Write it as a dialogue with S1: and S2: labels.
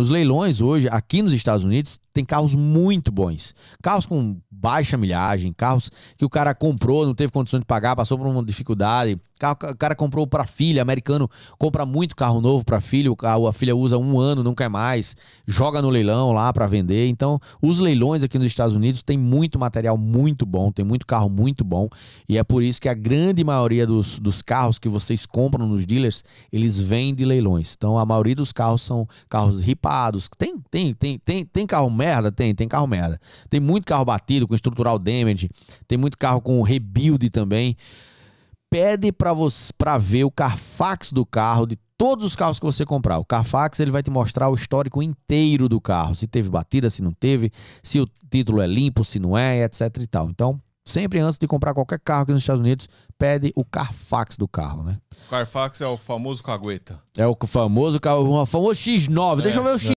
S1: Nos leilões hoje, aqui nos Estados Unidos, tem carros muito bons. Carros com baixa milhagem, carros que o cara comprou, não teve condições de pagar, passou por uma dificuldade. Carro, o cara comprou para filha, americano compra muito carro novo para filho, a filha usa um ano, nunca mais, joga no leilão lá para vender. Então, os leilões aqui nos Estados Unidos tem muito material muito bom, tem muito carro muito bom, e é por isso que a grande maioria dos, dos carros que vocês compram nos dealers, eles vêm de leilões. Então, a maioria dos carros são carros ripados, tem, tem, tem, tem, tem carro merda? Tem, tem carro merda. Tem muito carro batido com estrutural damage, tem muito carro com rebuild também. Pede para você para ver o Carfax do carro de todos os carros que você comprar. O Carfax ele vai te mostrar o histórico inteiro do carro, se teve batida, se não teve, se o título é limpo, se não é, etc e tal. Então, sempre antes de comprar qualquer carro aqui nos Estados Unidos, pede o Carfax do carro, né?
S2: Carfax é o famoso cagueta.
S1: É o famoso carro, o famoso X9. É, Deixa eu ver o é, X9.